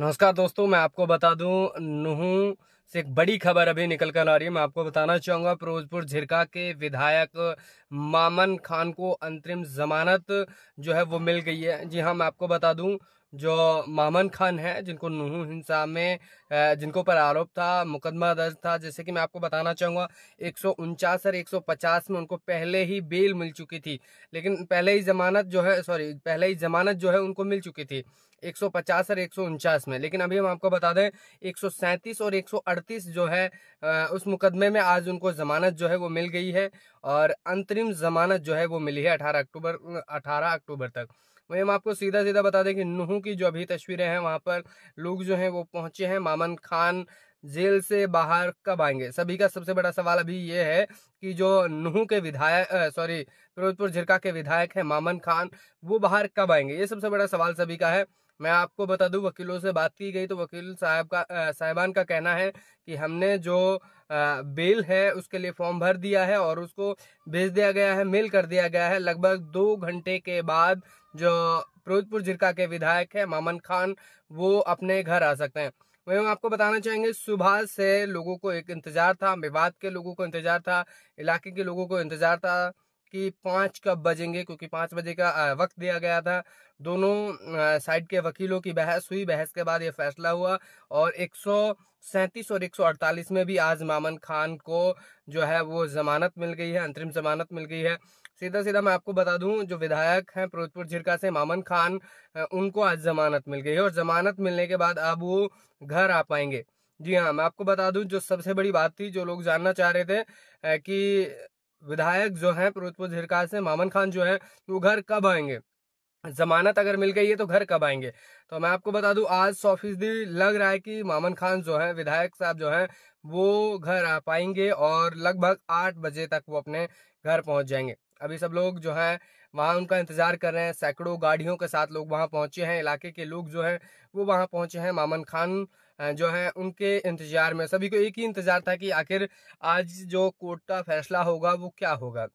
नमस्कार दोस्तों मैं आपको बता दूं नूह से एक बड़ी खबर अभी निकल कर आ रही है मैं आपको बताना चाहूंगा फिरोजपुर झिरका के विधायक मामन खान को अंतरिम जमानत जो है वो मिल गई है जी हाँ मैं आपको बता दूं जो मामन खान है जिनको नूह हिंसा में जिनको पर आरोप था मुकदमा दर्ज था जैसे कि मैं आपको बताना चाहूँगा एक और 150 में उनको पहले ही बेल मिल चुकी थी लेकिन पहले ही जमानत जो है सॉरी पहले ही जमानत जो है उनको मिल चुकी थी 150 और एक में लेकिन अभी हम आपको बता दें 137 और 138 जो है उस मुकदमे में आज उनको ज़मानत जो है वो मिल गई है और अंतरिम ज़मानत जो है वो मिली है 18 अक्टूबर 18 अक्टूबर तक वही हम आपको सीधा सीधा बता दें कि नूह की जो अभी तस्वीरें हैं वहाँ पर लोग जो हैं वो पहुंचे हैं मामन खान जेल से बाहर कब आएंगे सभी का सबसे बड़ा सवाल अभी ये है कि जो नूह के विधायक सॉरी फिरोजपुर झिरका के विधायक हैं मामन खान वो बाहर कब आएंगे ये सबसे बड़ा सवाल सभी का है मैं आपको बता दूं वकीलों से बात की गई तो वकील साहब का साहिबान का कहना है कि हमने जो बेल है उसके लिए फॉर्म भर दिया है और उसको भेज दिया गया है मेल कर दिया गया है लगभग दो घंटे के बाद जो फिरोजपुर जिरका के विधायक है मामन खान वो अपने घर आ सकते हैं वही हम आपको बताना चाहेंगे सुबह से लोगों को एक इंतजार था मेवात के लोगों को इंतजार था इलाके के लोगों को इंतजार था कि पाँच कब बजेंगे क्योंकि पाँच बजे का वक्त दिया गया था दोनों साइड के वकीलों की बहस हुई बहस के बाद ये फैसला हुआ और एक सैंतीस और 148 में भी आज मामन खान को जो है वो जमानत मिल गई है अंतरिम जमानत मिल गई है सीधा सीधा मैं आपको बता दूं जो विधायक हैं फिरोजपुर झिरका से मामन खान उनको आज जमानत मिल गई है और जमानत मिलने के बाद अब वो घर आ पाएंगे जी हाँ मैं आपको बता दूं जो सबसे बड़ी बात थी जो लोग जानना चाह रहे थे कि विधायक जो है फिरोजपुर झिरका से मामन खान जो है वो घर कब आएंगे जमानत अगर मिल गई है तो घर कब आएंगे तो मैं आपको बता दूं आज सौ फीसदी लग रहा है कि मामन खान जो है विधायक साहब जो है वो घर आ पाएंगे और लगभग आठ बजे तक वो अपने घर पहुंच जाएंगे अभी सब लोग जो है वहां उनका इंतजार कर रहे हैं सैकड़ों गाड़ियों के साथ लोग वहां पहुंचे हैं इलाके के लोग जो है वो वहां पहुंचे हैं मामन खान जो है उनके इंतजार में सभी को एक ही इंतजार था कि आखिर आज जो कोर्ट का फैसला होगा वो क्या होगा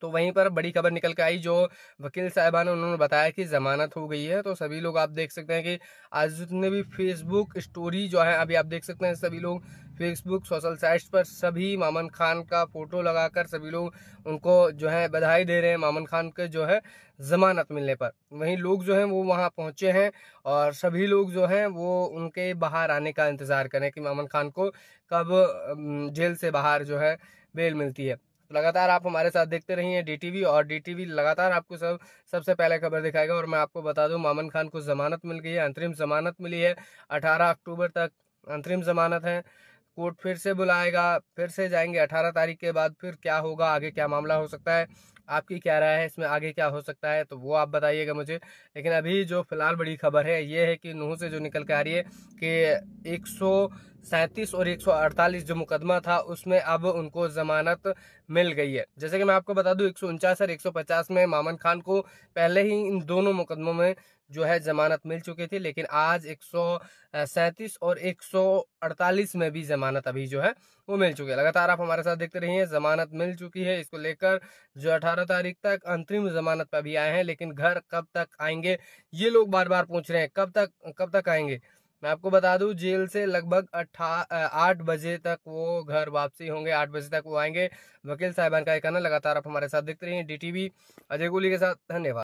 तो वहीं पर बड़ी खबर निकल के आई जो वकील साहबान उन्होंने बताया कि ज़मानत हो गई है तो सभी लोग आप देख सकते हैं कि आज जितने भी फेसबुक स्टोरी जो है अभी आप देख सकते हैं सभी लोग फेसबुक सोशल साइट्स पर सभी मामन खान का फ़ोटो लगाकर सभी लोग उनको जो है बधाई दे रहे हैं मामन खान के जो है ज़मानत मिलने पर वहीं लोग जो हैं वो वहाँ पहुँचे हैं और सभी लोग जो हैं वो उनके बाहर आने का इंतज़ार करें कि मामन खान को कब जेल से बाहर जो है बेल मिलती है लगातार आप हमारे साथ देखते रहिए डीटीवी और डीटीवी लगातार आपको सब सबसे पहले खबर दिखाएगा और मैं आपको बता दूं मामन खान को जमानत मिल गई है अंतरिम जमानत मिली है 18 अक्टूबर तक अंतरिम जमानत है कोर्ट फिर से बुलाएगा फिर से जाएंगे अठारह तारीख के बाद फिर क्या होगा आगे क्या मामला हो सकता है आपकी क्या राय है इसमें आगे क्या हो सकता है तो वो आप बताइएगा मुझे लेकिन अभी जो फिलहाल बड़ी खबर है ये है कि नूह से जो निकल के आ रही है कि एक सैंतीस और 148 जो मुकदमा था उसमें अब उनको जमानत मिल गई है जैसे कि मैं आपको बता दूं एक और 150 में मामन खान को पहले ही इन दोनों मुकदमों में जो है जमानत मिल चुकी थी लेकिन आज एक और 148 में भी जमानत अभी जो है वो मिल चुकी है लगातार आप हमारे साथ देखते रहिए जमानत मिल चुकी है इसको लेकर जो 18 तारीख तक अंतरिम जमानत पर भी आए हैं लेकिन घर कब तक आएंगे ये लोग बार बार पूछ रहे हैं कब तक कब तक आएंगे मैं आपको बता दूं जेल से लगभग अट्ठा आठ बजे तक वो घर वापसी होंगे आठ बजे तक वो आएंगे वकील साहबान का एक कहना लगातार आप हमारे साथ देखते रहिए डीटीवी अजय गुली के साथ धन्यवाद